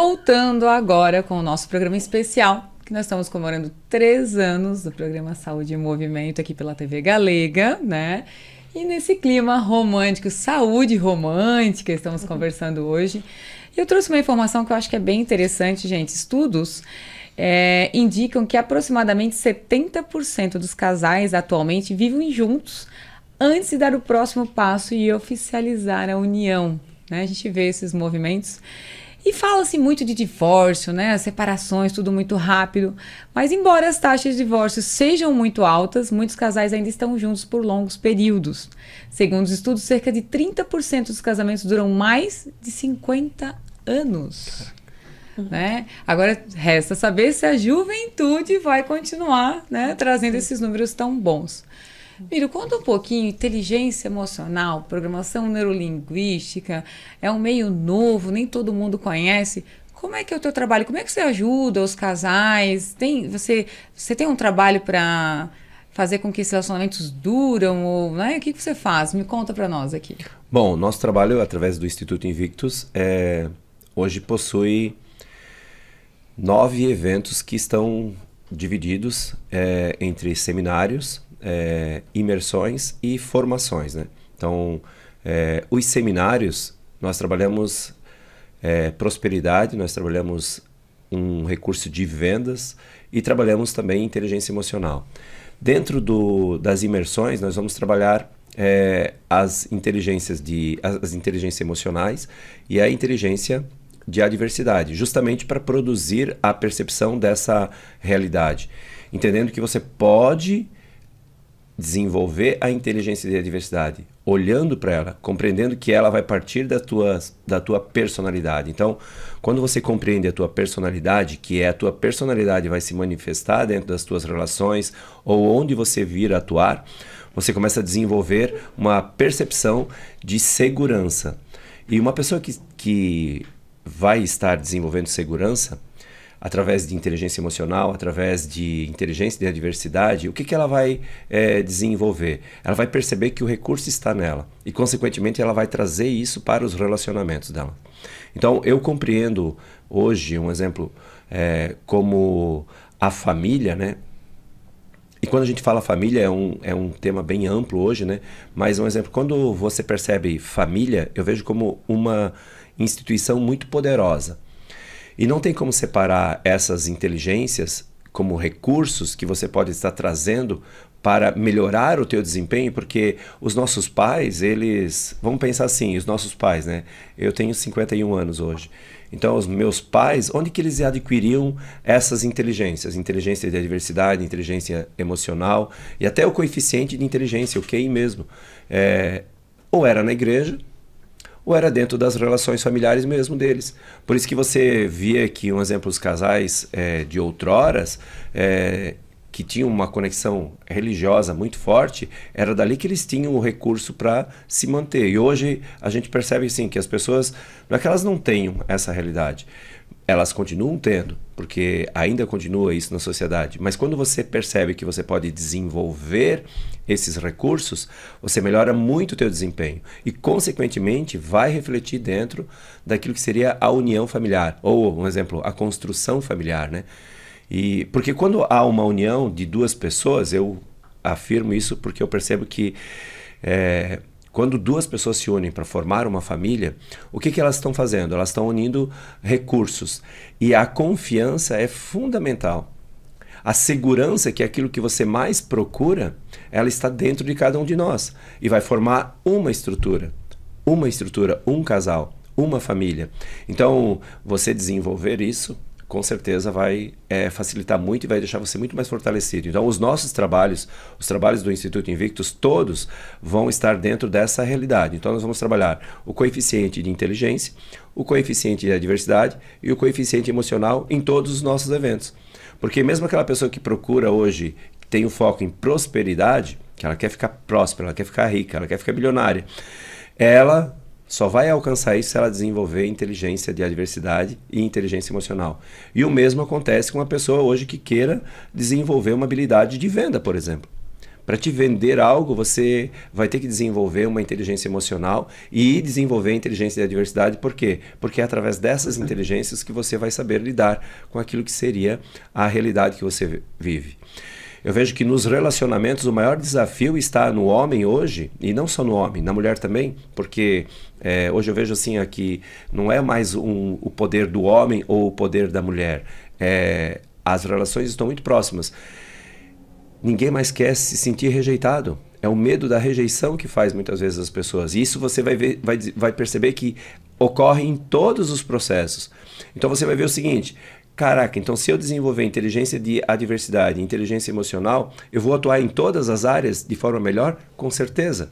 voltando agora com o nosso programa especial, que nós estamos comemorando três anos do programa Saúde e Movimento aqui pela TV Galega, né? E nesse clima romântico, saúde romântica, estamos uhum. conversando hoje. E eu trouxe uma informação que eu acho que é bem interessante, gente. Estudos é, indicam que aproximadamente 70% dos casais atualmente vivem juntos antes de dar o próximo passo e oficializar a união. Né? A gente vê esses movimentos e fala-se muito de divórcio, né? Separações, tudo muito rápido. Mas embora as taxas de divórcio sejam muito altas, muitos casais ainda estão juntos por longos períodos. Segundo os estudos, cerca de 30% dos casamentos duram mais de 50 anos. Né? Agora resta saber se a juventude vai continuar né, trazendo esses números tão bons. Miro, conta um pouquinho, inteligência emocional, programação neurolinguística, é um meio novo, nem todo mundo conhece. Como é que é o teu trabalho? Como é que você ajuda os casais? Tem, você, você tem um trabalho para fazer com que esses relacionamentos duram? Ou, né? O que, que você faz? Me conta para nós aqui. Bom, nosso trabalho através do Instituto Invictus é, hoje possui nove eventos que estão divididos é, entre seminários, é, imersões e formações. Né? Então, é, os seminários, nós trabalhamos é, prosperidade, nós trabalhamos um recurso de vendas e trabalhamos também inteligência emocional. Dentro do, das imersões, nós vamos trabalhar é, as inteligências de as, as, inteligências emocionais e a inteligência de adversidade, justamente para produzir a percepção dessa realidade, entendendo que você pode desenvolver a inteligência de diversidade, olhando para ela, compreendendo que ela vai partir da tua, da tua personalidade. Então, quando você compreende a tua personalidade, que é a tua personalidade vai se manifestar dentro das tuas relações ou onde você vir atuar, você começa a desenvolver uma percepção de segurança. E uma pessoa que, que vai estar desenvolvendo segurança, através de inteligência emocional, através de inteligência de adversidade, o que, que ela vai é, desenvolver? Ela vai perceber que o recurso está nela e, consequentemente, ela vai trazer isso para os relacionamentos dela. Então, eu compreendo hoje um exemplo é, como a família, né? E quando a gente fala família, é um, é um tema bem amplo hoje, né? Mas um exemplo, quando você percebe família, eu vejo como uma instituição muito poderosa e não tem como separar essas inteligências como recursos que você pode estar trazendo para melhorar o teu desempenho, porque os nossos pais, eles, vamos pensar assim, os nossos pais, né? Eu tenho 51 anos hoje. Então, os meus pais, onde que eles adquiriam essas inteligências? Inteligência de adversidade, inteligência emocional e até o coeficiente de inteligência, o QI mesmo. É, ou era na igreja, ou era dentro das relações familiares mesmo deles. Por isso que você via que, um exemplo, os casais é, de outroras, é, que tinham uma conexão religiosa muito forte, era dali que eles tinham o recurso para se manter. E hoje a gente percebe, sim, que as pessoas, não é que elas não tenham essa realidade, elas continuam tendo, porque ainda continua isso na sociedade. Mas quando você percebe que você pode desenvolver esses recursos, você melhora muito o teu desempenho e consequentemente vai refletir dentro daquilo que seria a união familiar ou, um exemplo, a construção familiar, né? E porque quando há uma união de duas pessoas, eu afirmo isso porque eu percebo que é, quando duas pessoas se unem para formar uma família, o que, que elas estão fazendo? Elas estão unindo recursos. E a confiança é fundamental. A segurança, que é aquilo que você mais procura, ela está dentro de cada um de nós e vai formar uma estrutura. Uma estrutura, um casal, uma família. Então, você desenvolver isso com certeza vai é, facilitar muito e vai deixar você muito mais fortalecido. Então, os nossos trabalhos, os trabalhos do Instituto Invictus, todos vão estar dentro dessa realidade. Então, nós vamos trabalhar o coeficiente de inteligência, o coeficiente de adversidade e o coeficiente emocional em todos os nossos eventos. Porque, mesmo aquela pessoa que procura hoje, tem o um foco em prosperidade, que ela quer ficar próspera, ela quer ficar rica, ela quer ficar bilionária, ela só vai alcançar isso se ela desenvolver inteligência de adversidade e inteligência emocional. E o mesmo acontece com uma pessoa hoje que queira desenvolver uma habilidade de venda, por exemplo. Para te vender algo, você vai ter que desenvolver uma inteligência emocional e desenvolver inteligência de adversidade. Por quê? Porque é através dessas inteligências que você vai saber lidar com aquilo que seria a realidade que você vive. Eu vejo que nos relacionamentos o maior desafio está no homem hoje, e não só no homem, na mulher também, porque é, hoje eu vejo assim aqui, não é mais um, o poder do homem ou o poder da mulher. É, as relações estão muito próximas. Ninguém mais quer se sentir rejeitado. É o medo da rejeição que faz muitas vezes as pessoas. E isso você vai, ver, vai, vai perceber que ocorre em todos os processos. Então você vai ver o seguinte: Caraca, então se eu desenvolver inteligência de adversidade, inteligência emocional, eu vou atuar em todas as áreas de forma melhor? Com certeza.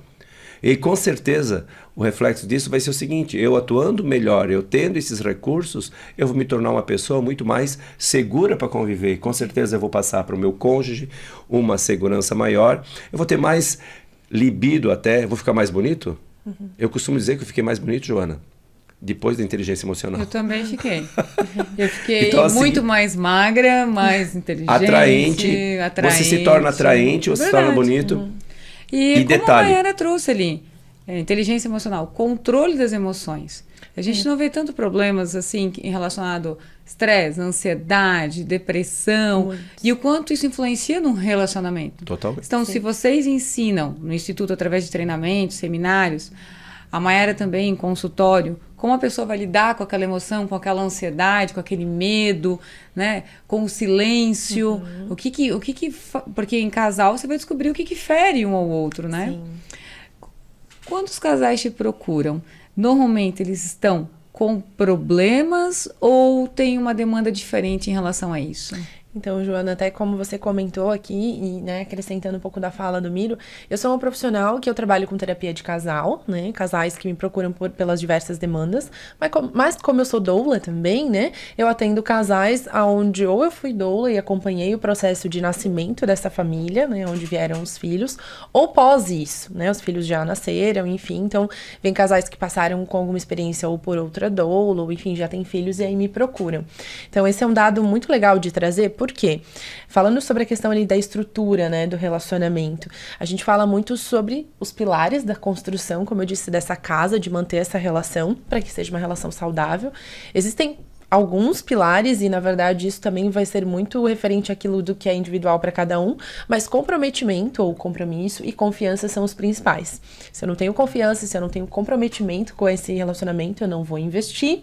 E com certeza o reflexo disso vai ser o seguinte: eu atuando melhor, eu tendo esses recursos, eu vou me tornar uma pessoa muito mais segura para conviver. com certeza eu vou passar para o meu cônjuge uma segurança maior, eu vou ter mais libido até, vou ficar mais bonito. Uhum. Eu costumo dizer que eu fiquei mais bonito, Joana depois da inteligência emocional. Eu também fiquei. Eu fiquei então, assim, muito mais magra, mais inteligente. Atraente. atraente. Você se torna atraente, você Verdade. se torna bonito. Uhum. E, e como detalhe, a Mayara trouxe ali, é, inteligência emocional, controle das emoções. A gente é. não vê tanto problemas assim em relacionado estresse, ansiedade, depressão Muito. e o quanto isso influencia num relacionamento. Totalmente. Então, Sim. se vocês ensinam no instituto através de treinamentos, seminários, a Mayara também, em consultório, como a pessoa vai lidar com aquela emoção, com aquela ansiedade, com aquele medo, né? Com o silêncio. Uhum. O que que, o que que, porque em casal você vai descobrir o que que fere um ao outro, né? Sim. Quantos casais te procuram? Normalmente eles estão com problemas ou tem uma demanda diferente em relação a isso? Então, Joana, até como você comentou aqui, e né, acrescentando um pouco da fala do Miro, eu sou uma profissional que eu trabalho com terapia de casal, né? Casais que me procuram por, pelas diversas demandas, mas, mas como eu sou doula também, né? Eu atendo casais aonde ou eu fui doula e acompanhei o processo de nascimento dessa família, né? Onde vieram os filhos, ou pós isso, né? Os filhos já nasceram, enfim. Então, vem casais que passaram com alguma experiência ou por outra doula, ou enfim, já tem filhos e aí me procuram. Então, esse é um dado muito legal de trazer, por por quê? Falando sobre a questão ali da estrutura, né, do relacionamento, a gente fala muito sobre os pilares da construção, como eu disse, dessa casa, de manter essa relação, para que seja uma relação saudável. Existem alguns pilares e na verdade isso também vai ser muito referente àquilo do que é individual para cada um, mas comprometimento ou compromisso e confiança são os principais. Se eu não tenho confiança, se eu não tenho comprometimento com esse relacionamento, eu não vou investir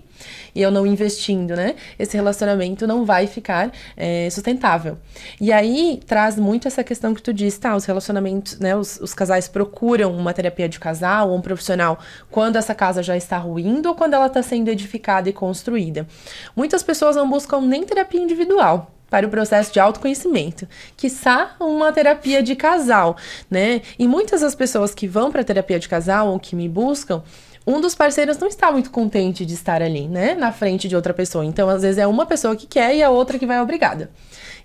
e eu não investindo, né? Esse relacionamento não vai ficar é, sustentável. E aí traz muito essa questão que tu disse, tá? Os relacionamentos, né? Os, os casais procuram uma terapia de casal ou um profissional quando essa casa já está ruindo ou quando ela está sendo edificada e construída. Muitas pessoas não buscam nem terapia individual para o processo de autoconhecimento, que quiçá uma terapia de casal, né? E muitas das pessoas que vão para terapia de casal ou que me buscam um dos parceiros não está muito contente de estar ali, né? Na frente de outra pessoa. Então, às vezes, é uma pessoa que quer e a outra que vai obrigada.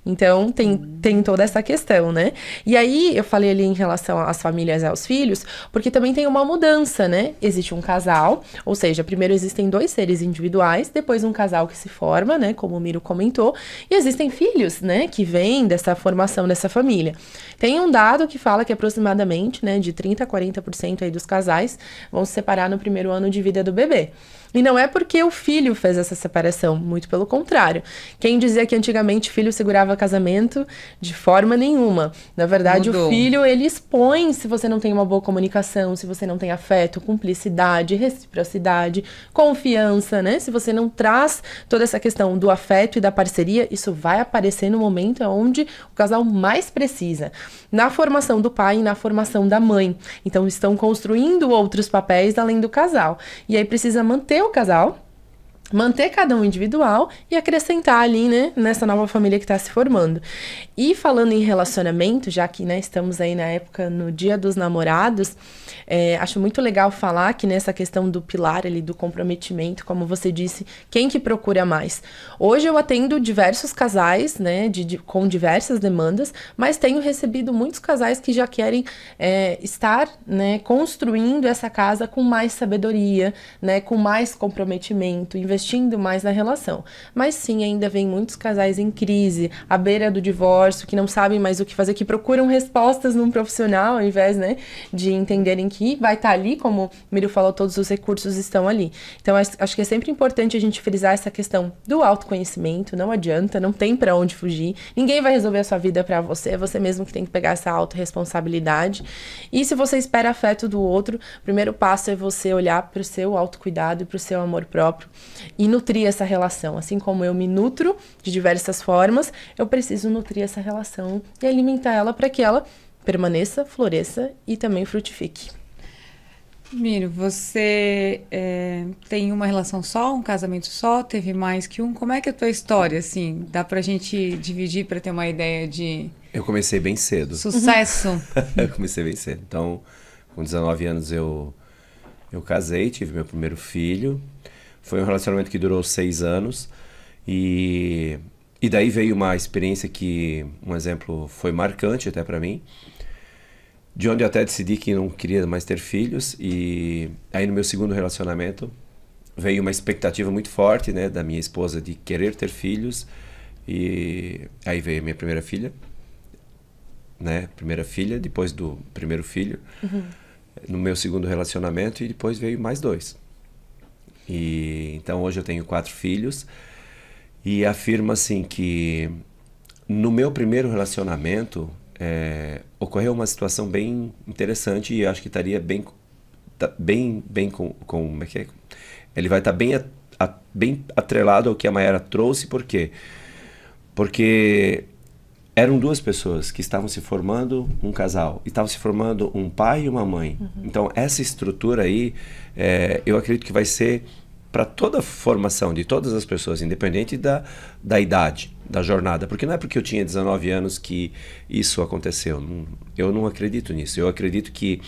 Então tem, hum. tem toda essa questão, né? E aí eu falei ali em relação às famílias e aos filhos, porque também tem uma mudança, né? Existe um casal, ou seja, primeiro existem dois seres individuais, depois um casal que se forma, né? Como o Miro comentou, e existem filhos, né? Que vêm dessa formação dessa família. Tem um dado que fala que aproximadamente, né, de 30 a 40% aí dos casais vão se separar no primeiro ano de vida do bebê. E não é porque o filho fez essa separação, muito pelo contrário. Quem dizia que antigamente filho segurava casamento, de forma nenhuma. Na verdade, Mudou. o filho, ele expõe se você não tem uma boa comunicação, se você não tem afeto, cumplicidade, reciprocidade, confiança, né? Se você não traz toda essa questão do afeto e da parceria, isso vai aparecer no momento onde o casal mais precisa. Na formação do pai e na formação da mãe. Então, estão construindo outros papéis além do casal. E aí precisa manter seu casal manter cada um individual e acrescentar ali, né, nessa nova família que está se formando. E falando em relacionamento, já que, né, estamos aí na época no Dia dos Namorados, é, acho muito legal falar que nessa questão do pilar ali do comprometimento, como você disse, quem que procura mais? Hoje eu atendo diversos casais, né, de, de, com diversas demandas, mas tenho recebido muitos casais que já querem é, estar, né, construindo essa casa com mais sabedoria, né, com mais comprometimento, investimento investindo mais na relação. Mas sim, ainda vem muitos casais em crise, à beira do divórcio, que não sabem mais o que fazer, que procuram respostas num profissional, ao invés, né, de entenderem que vai estar tá ali, como o Miro falou, todos os recursos estão ali. Então, acho que é sempre importante a gente frisar essa questão do autoconhecimento, não adianta, não tem para onde fugir. Ninguém vai resolver a sua vida para você, é você mesmo que tem que pegar essa autorresponsabilidade. E se você espera afeto do outro, o primeiro passo é você olhar para o seu autocuidado e para o seu amor próprio e nutrir essa relação. Assim como eu me nutro de diversas formas, eu preciso nutrir essa relação e alimentar ela para que ela permaneça, floresça e também frutifique. Miro, você é, tem uma relação só, um casamento só, teve mais que um. Como é que é a tua história, assim? Dá pra gente dividir para ter uma ideia de... Eu comecei bem cedo. Sucesso! eu comecei bem cedo. Então, com 19 anos eu, eu casei, tive meu primeiro filho. Foi um relacionamento que durou seis anos e, e daí veio uma experiência que, um exemplo, foi marcante até para mim, de onde eu até decidi que não queria mais ter filhos e aí no meu segundo relacionamento veio uma expectativa muito forte, né, da minha esposa de querer ter filhos e aí veio a minha primeira filha, né, primeira filha, depois do primeiro filho, uhum. no meu segundo relacionamento e depois veio mais dois. E então hoje eu tenho quatro filhos e afirmo assim que no meu primeiro relacionamento é, ocorreu uma situação bem interessante e acho que estaria bem tá, bem bem com, com como é que é? ele vai estar tá bem a, bem atrelado ao que a Mayara trouxe porque porque eram duas pessoas que estavam se formando um casal, estavam se formando um pai e uma mãe. Uhum. Então, essa estrutura aí, é, eu acredito que vai ser para toda a formação de todas as pessoas, independente da, da idade, da jornada. Porque não é porque eu tinha 19 anos que isso aconteceu. Eu não acredito nisso. Eu acredito que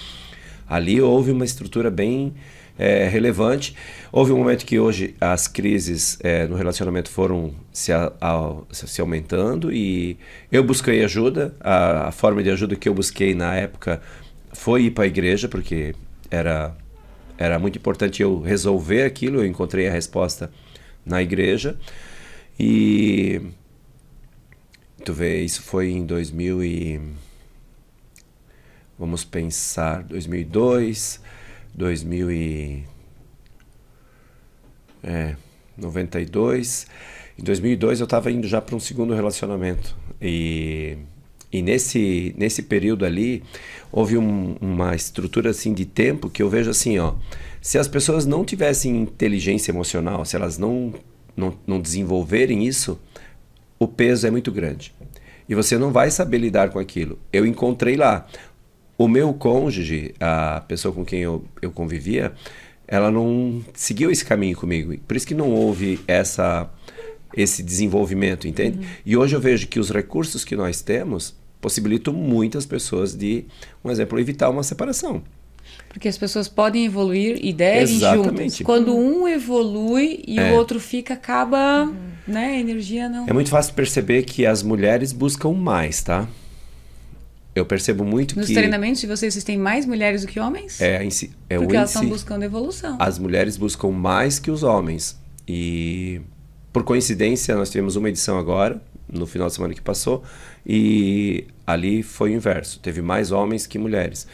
ali houve uma estrutura bem é, relevante. Houve um momento que hoje as crises é, no relacionamento foram se, a, a, se aumentando e eu busquei ajuda. A, a forma de ajuda que eu busquei na época foi ir para a igreja, porque era, era muito importante eu resolver aquilo. Eu encontrei a resposta na igreja. E tu vê, isso foi em 2000 e vamos pensar 2002 2000 é, 92. Em 2002 eu estava indo já para um segundo relacionamento e e nesse nesse período ali houve um, uma estrutura assim de tempo que eu vejo assim, ó, se as pessoas não tivessem inteligência emocional, se elas não não, não desenvolverem isso, o peso é muito grande. E você não vai saber lidar com aquilo. Eu encontrei lá o meu cônjuge, a pessoa com quem eu, eu convivia, ela não seguiu esse caminho comigo. Por isso que não houve essa, esse desenvolvimento, entende? Uhum. E hoje eu vejo que os recursos que nós temos possibilitam muitas pessoas de, um exemplo, evitar uma separação. Porque as pessoas podem evoluir e devem Exatamente. juntas. Quando um evolui e é. o outro fica, acaba, uhum. né, a energia não... É muito fácil perceber que as mulheres buscam mais, tá? Eu percebo muito Nos que... Nos treinamentos de vocês, vocês têm mais mulheres do que homens? É, si, é Porque elas estão si, buscando evolução. As mulheres buscam mais que os homens. E, por coincidência, nós tivemos uma edição agora, no final de semana que passou, e ali foi o inverso. Teve mais homens que mulheres.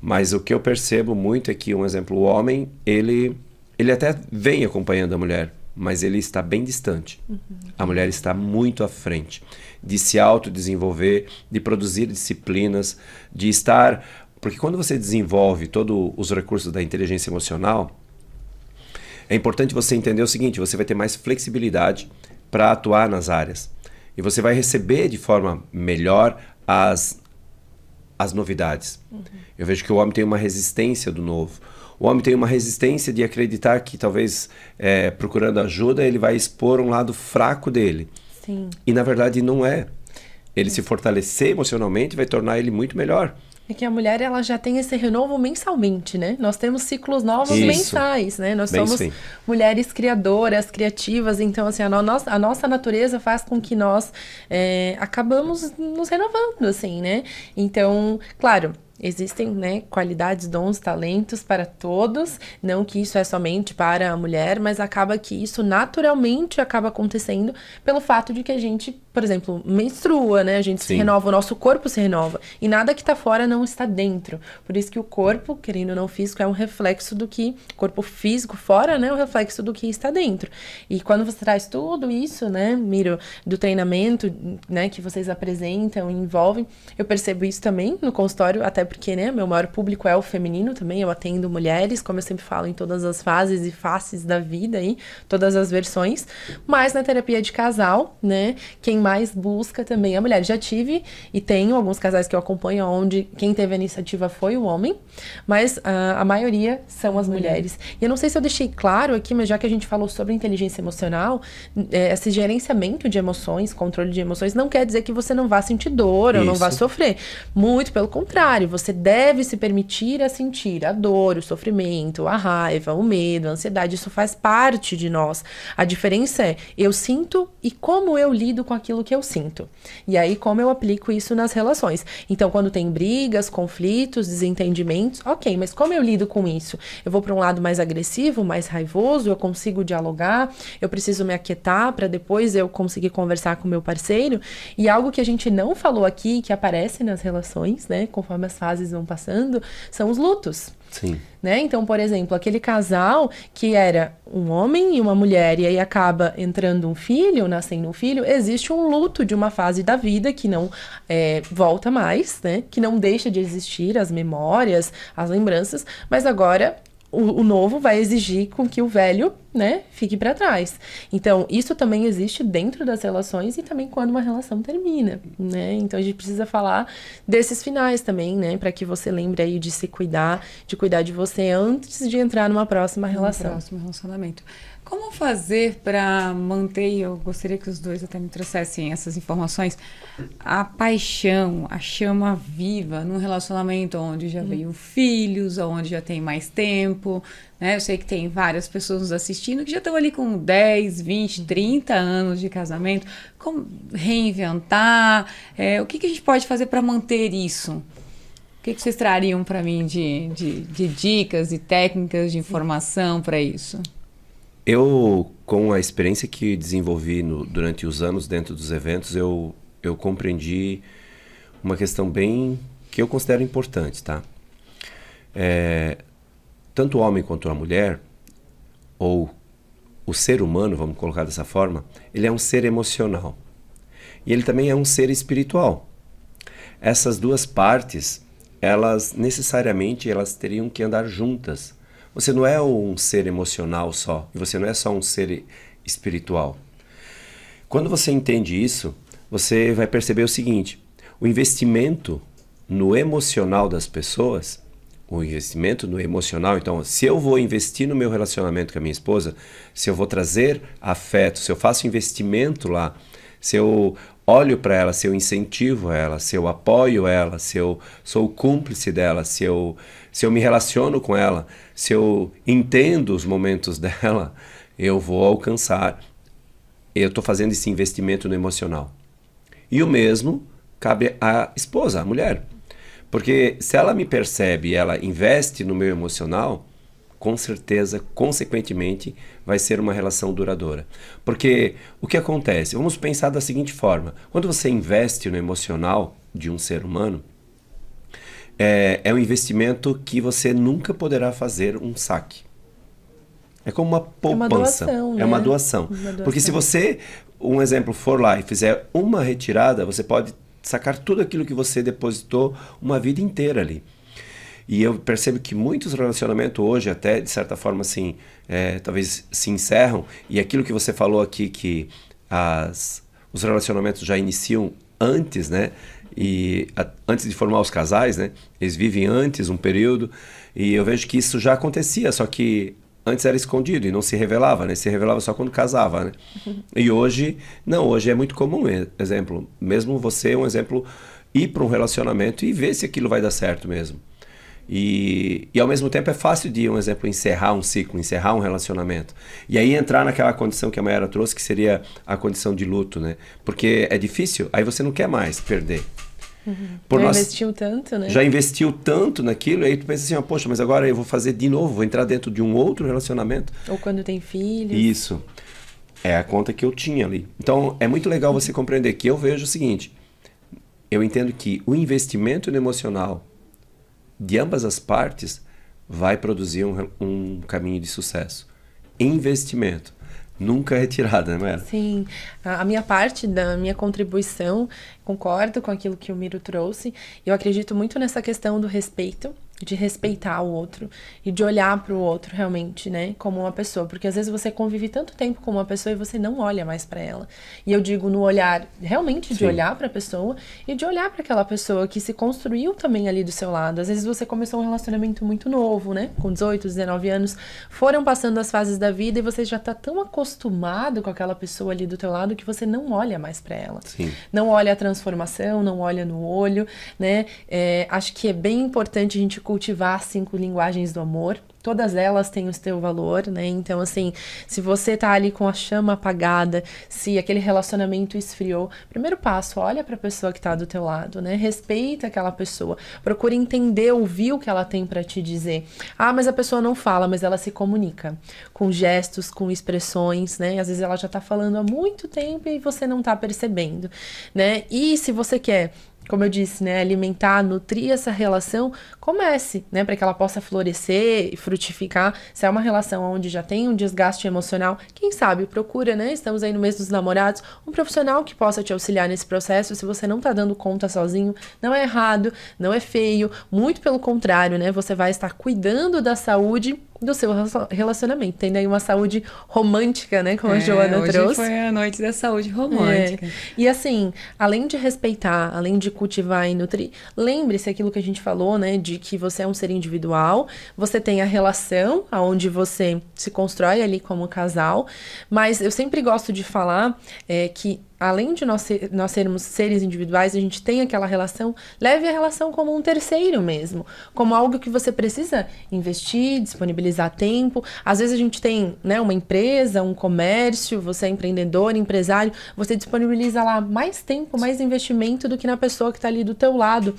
Mas o que eu percebo muito é que, um exemplo, o homem, ele, ele até vem acompanhando a mulher, mas ele está bem distante. Uhum. A mulher está muito à frente de se autodesenvolver, de produzir disciplinas, de estar. Porque quando você desenvolve todos os recursos da inteligência emocional, é importante você entender o seguinte: você vai ter mais flexibilidade para atuar nas áreas. E você vai receber de forma melhor as, as novidades. Uhum. Eu vejo que o homem tem uma resistência do novo. O homem tem uma resistência de acreditar que talvez é, procurando ajuda ele vai expor um lado fraco dele. Sim. E na verdade não é. Ele Sim. se fortalecer emocionalmente vai tornar ele muito melhor. É que a mulher ela já tem esse renovo mensalmente, né? Nós temos ciclos novos Isso. mensais, né? Nós Bem somos sim. mulheres criadoras, criativas, então assim a, no, a nossa natureza faz com que nós é, acabamos nos renovando, assim, né? Então, claro, existem né, qualidades, dons, talentos para todos, não que isso é somente para a mulher, mas acaba que isso naturalmente acaba acontecendo pelo fato de que a gente por exemplo, menstrua, né? A gente Sim. se renova, o nosso corpo se renova. E nada que está fora não está dentro. Por isso que o corpo, querendo ou não físico, é um reflexo do que. Corpo físico fora, né? É um reflexo do que está dentro. E quando você traz tudo isso, né, Miro, do treinamento, né, que vocês apresentam, envolvem, eu percebo isso também no consultório, até porque, né, meu maior público é o feminino também. Eu atendo mulheres, como eu sempre falo, em todas as fases e faces da vida aí, todas as versões. Mas na terapia de casal, né, quem mais busca também a mulher. Já tive e tenho alguns casais que eu acompanho onde quem teve a iniciativa foi o homem, mas uh, a maioria são as mulher. mulheres. E eu não sei se eu deixei claro aqui, mas já que a gente falou sobre inteligência emocional, é, esse gerenciamento de emoções, controle de emoções, não quer dizer que você não vá sentir dor Isso. ou não vá sofrer. Muito pelo contrário, você deve se permitir a sentir a dor, o sofrimento, a raiva, o medo, a ansiedade. Isso faz parte de nós. A diferença é eu sinto e como eu lido com aquilo aquilo que eu sinto. E aí, como eu aplico isso nas relações? Então, quando tem brigas, conflitos, desentendimentos, ok, mas como eu lido com isso? Eu vou para um lado mais agressivo, mais raivoso, eu consigo dialogar, eu preciso me aquietar para depois eu conseguir conversar com meu parceiro. E algo que a gente não falou aqui, que aparece nas relações, né, conforme as fases vão passando, são os lutos. Sim. Né? Então, por exemplo, aquele casal que era um homem e uma mulher e aí acaba entrando um filho, nascendo um filho, existe um luto de uma fase da vida que não é, volta mais, né? Que não deixa de existir as memórias, as lembranças, mas agora o, o, novo vai exigir com que o velho, né, fique para trás. Então, isso também existe dentro das relações e também quando uma relação termina, né? Então, a gente precisa falar desses finais também, né, para que você lembre aí de se cuidar, de cuidar de você antes de entrar numa próxima relação. próximo relacionamento. Como fazer para manter, eu gostaria que os dois até me trouxessem essas informações, a paixão, a chama viva num relacionamento onde já veio hum. filhos, onde já tem mais tempo, né? Eu sei que tem várias pessoas nos assistindo que já estão ali com 10, 20, 30 anos de casamento. Como reinventar? É, o que, que a gente pode fazer para manter isso? O que, que, vocês trariam para mim de, de, de, dicas e técnicas de informação para isso? Eu, com a experiência que desenvolvi no, durante os anos dentro dos eventos, eu, eu compreendi uma questão bem que eu considero importante, tá? É, tanto o homem quanto a mulher, ou o ser humano, vamos colocar dessa forma, ele é um ser emocional. E ele também é um ser espiritual. Essas duas partes, elas necessariamente elas teriam que andar juntas você não é um ser emocional só, e você não é só um ser espiritual. Quando você entende isso, você vai perceber o seguinte: o investimento no emocional das pessoas, o investimento no emocional, então, se eu vou investir no meu relacionamento com a minha esposa, se eu vou trazer afeto, se eu faço investimento lá, se eu olho para ela, se eu incentivo ela, se eu apoio ela, se eu sou cúmplice dela, se eu, se eu me relaciono com ela, se eu entendo os momentos dela, eu vou alcançar. Eu estou fazendo esse investimento no emocional. E o mesmo cabe à esposa, à mulher. Porque se ela me percebe e ela investe no meu emocional, com certeza, consequentemente, vai ser uma relação duradoura. Porque o que acontece? Vamos pensar da seguinte forma: quando você investe no emocional de um ser humano, é, é um investimento que você nunca poderá fazer um saque. É como uma poupança. É uma doação. É uma, né? doação. uma doação. Porque se você, um exemplo, for lá e fizer uma retirada, você pode sacar tudo aquilo que você depositou uma vida inteira ali. E eu percebo que muitos relacionamentos hoje, até de certa forma, assim, é, talvez se encerram. E aquilo que você falou aqui, que as, os relacionamentos já iniciam antes, né? E a, antes de formar os casais, né? Eles vivem antes um período. E eu vejo que isso já acontecia, só que antes era escondido e não se revelava, né? Se revelava só quando casava, né? E hoje, não, hoje é muito comum, exemplo, mesmo você, é um exemplo, ir para um relacionamento e ver se aquilo vai dar certo mesmo. E, e ao mesmo tempo é fácil de, um exemplo, encerrar um ciclo, encerrar um relacionamento. E aí entrar naquela condição que a Mayara trouxe, que seria a condição de luto, né? Porque é difícil, aí você não quer mais perder. Uhum. Por já nós, investiu tanto, né? Já investiu tanto naquilo, aí tu pensa assim, poxa, mas agora eu vou fazer de novo, vou entrar dentro de um outro relacionamento. Ou quando tem filho. Isso. É a conta que eu tinha ali. Então, é muito legal você compreender que eu vejo o seguinte, eu entendo que o investimento no emocional de ambas as partes vai produzir um, um caminho de sucesso. Investimento nunca é retirada, não é? Sim, a minha parte da minha contribuição, concordo com aquilo que o Miro trouxe. Eu acredito muito nessa questão do respeito de respeitar o outro e de olhar para o outro realmente, né, como uma pessoa, porque às vezes você convive tanto tempo com uma pessoa e você não olha mais para ela. E eu digo no olhar realmente Sim. de olhar para a pessoa e de olhar para aquela pessoa que se construiu também ali do seu lado. Às vezes você começou um relacionamento muito novo, né, com 18, 19 anos, foram passando as fases da vida e você já tá tão acostumado com aquela pessoa ali do teu lado que você não olha mais para ela. Sim. Não olha a transformação, não olha no olho, né? É, acho que é bem importante a gente cultivar as cinco linguagens do amor. Todas elas têm o seu valor, né? Então, assim, se você tá ali com a chama apagada, se aquele relacionamento esfriou, primeiro passo, olha para a pessoa que tá do teu lado, né? Respeita aquela pessoa, procura entender, ouvir o que ela tem para te dizer. Ah, mas a pessoa não fala, mas ela se comunica com gestos, com expressões, né? Às vezes ela já tá falando há muito tempo e você não tá percebendo, né? E se você quer como eu disse, né, alimentar, nutrir essa relação, comece, né, para que ela possa florescer e frutificar. Se é uma relação onde já tem um desgaste emocional, quem sabe procura, né? Estamos aí no mês dos namorados, um profissional que possa te auxiliar nesse processo. Se você não tá dando conta sozinho, não é errado, não é feio, muito pelo contrário, né? Você vai estar cuidando da saúde do seu relacionamento, tendo aí uma saúde romântica, né? Como é, a Joana hoje trouxe. Foi a noite da saúde romântica. É. E assim, além de respeitar, além de cultivar e nutrir, lembre-se aquilo que a gente falou, né? De que você é um ser individual, você tem a relação aonde você se constrói ali como casal, mas eu sempre gosto de falar é, que além de nós, ser, nós sermos seres individuais, a gente tem aquela relação, leve a relação como um terceiro mesmo, como algo que você precisa investir, disponibilizar tempo. Às vezes a gente tem né, uma empresa, um comércio, você é empreendedor, empresário, você disponibiliza lá mais tempo, mais investimento do que na pessoa que está ali do teu lado.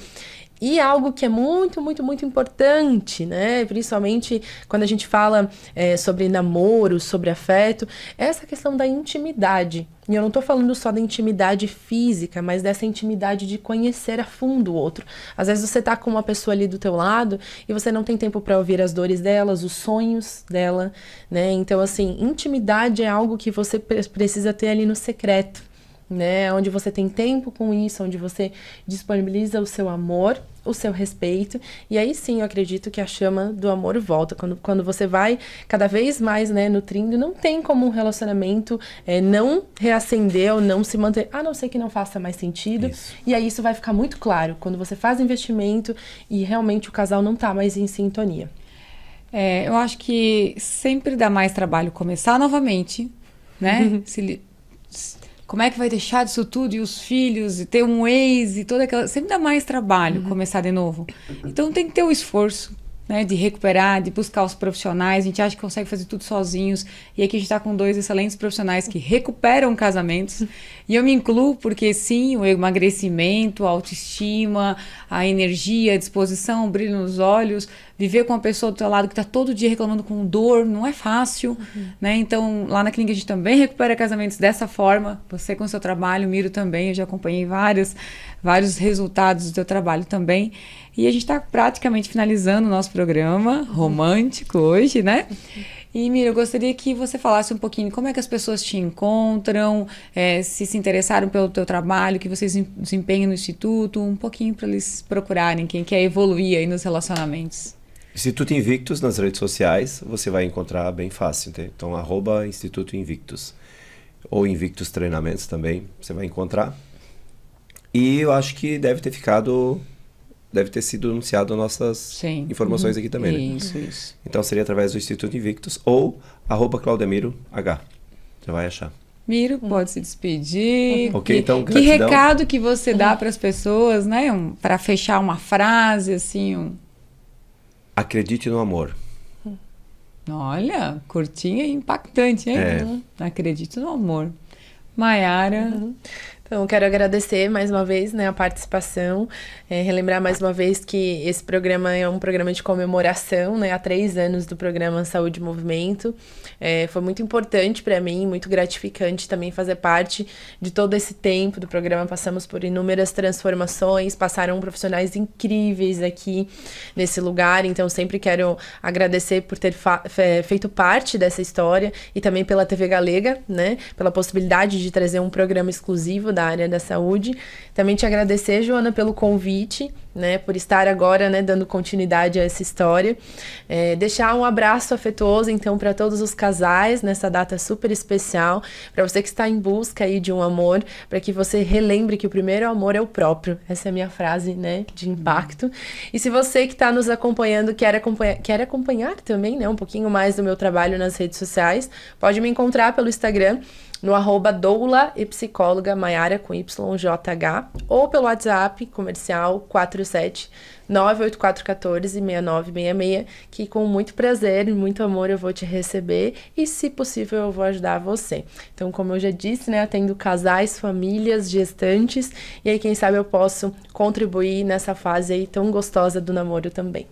E algo que é muito, muito, muito importante, né? Principalmente quando a gente fala é, sobre namoro, sobre afeto, é essa questão da intimidade. E eu não estou falando só da intimidade física, mas dessa intimidade de conhecer a fundo o outro. Às vezes você está com uma pessoa ali do teu lado e você não tem tempo para ouvir as dores delas, os sonhos dela, né? Então assim, intimidade é algo que você precisa ter ali no secreto né? Onde você tem tempo com isso, onde você disponibiliza o seu amor, o seu respeito. E aí sim, eu acredito que a chama do amor volta. Quando, quando você vai cada vez mais, né, nutrindo, não tem como um relacionamento é, não reacender ou não se manter, a não ser que não faça mais sentido. Isso. E aí isso vai ficar muito claro quando você faz investimento e realmente o casal não tá mais em sintonia. É, eu acho que sempre dá mais trabalho começar novamente, né? se, como é que vai deixar disso tudo e os filhos e ter um ex e toda aquela. Sempre dá mais trabalho uhum. começar de novo. Então tem que ter o um esforço. Né, de recuperar, de buscar os profissionais, a gente acha que consegue fazer tudo sozinhos. E aqui a gente está com dois excelentes profissionais que recuperam casamentos. E eu me incluo porque, sim, o emagrecimento, a autoestima, a energia, a disposição, o brilho nos olhos Viver com uma pessoa do teu lado que está todo dia reclamando com dor não é fácil, uhum. né? Então, lá na clínica a gente também recupera casamentos dessa forma. Você com o seu trabalho, Miro também, eu já acompanhei vários, vários resultados do teu trabalho também. E a gente está praticamente finalizando o nosso programa uhum. romântico hoje, né? E Miro, eu gostaria que você falasse um pouquinho como é que as pessoas te encontram, é, se se interessaram pelo teu trabalho, que vocês desempenham no instituto, um pouquinho para eles procurarem quem quer evoluir aí nos relacionamentos. Instituto Invictus nas redes sociais, você vai encontrar bem fácil. Então, arroba Instituto Invictus. Ou Invictus Treinamentos também, você vai encontrar. E eu acho que deve ter ficado. Deve ter sido anunciado nossas Sim. informações uhum. aqui também, né? Isso, isso. Então seria através do Instituto Invictus ou arroba Claudemiro H. Você vai achar. Miro, pode se despedir. Ok, então, gratidão. Que recado que você dá uhum. para as pessoas, né? Um, para fechar uma frase, assim, um, Acredite no amor. Olha, curtinha e impactante, hein? É. Acredite no amor. Maiara. Uhum. Então, quero agradecer mais uma vez né, a participação, é, relembrar mais uma vez que esse programa é um programa de comemoração né, há três anos do programa Saúde e Movimento. É, foi muito importante para mim, muito gratificante também fazer parte de todo esse tempo do programa. Passamos por inúmeras transformações, passaram profissionais incríveis aqui nesse lugar, então sempre quero agradecer por ter feito parte dessa história e também pela TV Galega, né, pela possibilidade de trazer um programa exclusivo da da área da saúde. Também te agradecer, Joana, pelo convite, né, por estar agora, né, dando continuidade a essa história. É, deixar um abraço afetuoso, então, para todos os casais nessa data super especial, para você que está em busca aí de um amor, para que você relembre que o primeiro amor é o próprio. Essa é a minha frase, né, de impacto. E se você que está nos acompanhando quer acompanhar, quer acompanhar também, né, um pouquinho mais do meu trabalho nas redes sociais, pode me encontrar pelo Instagram no arroba doula e psicóloga Maiara com YJH ou pelo WhatsApp comercial 47 que com muito prazer e muito amor eu vou te receber e, se possível, eu vou ajudar você. Então, como eu já disse, né, atendo casais, famílias, gestantes, e aí, quem sabe, eu posso contribuir nessa fase aí tão gostosa do namoro também.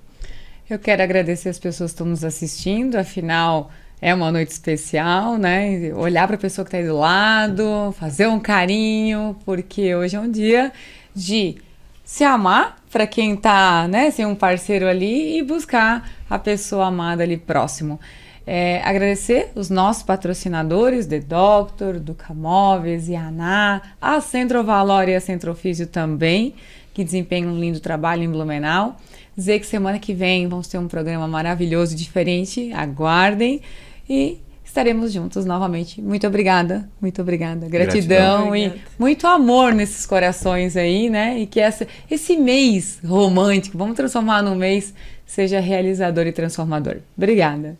Eu quero agradecer as pessoas que estão nos assistindo, afinal, é uma noite especial, né? Olhar para a pessoa que está aí do lado, fazer um carinho, porque hoje é um dia de se amar para quem está, né, sem um parceiro ali e buscar a pessoa amada ali próximo. É, agradecer os nossos patrocinadores, The Doctor, Duca Móveis, Ianá, a Centro Valor e a Centro Físio também, que desempenham um lindo trabalho em Blumenau. Dizer que semana que vem vamos ter um programa maravilhoso, diferente, aguardem e estaremos juntos novamente. Muito obrigada, muito obrigada. Gratidão, Gratidão. e muito amor nesses corações aí, né? E que essa, esse mês romântico, vamos transformar num mês, seja realizador e transformador. Obrigada.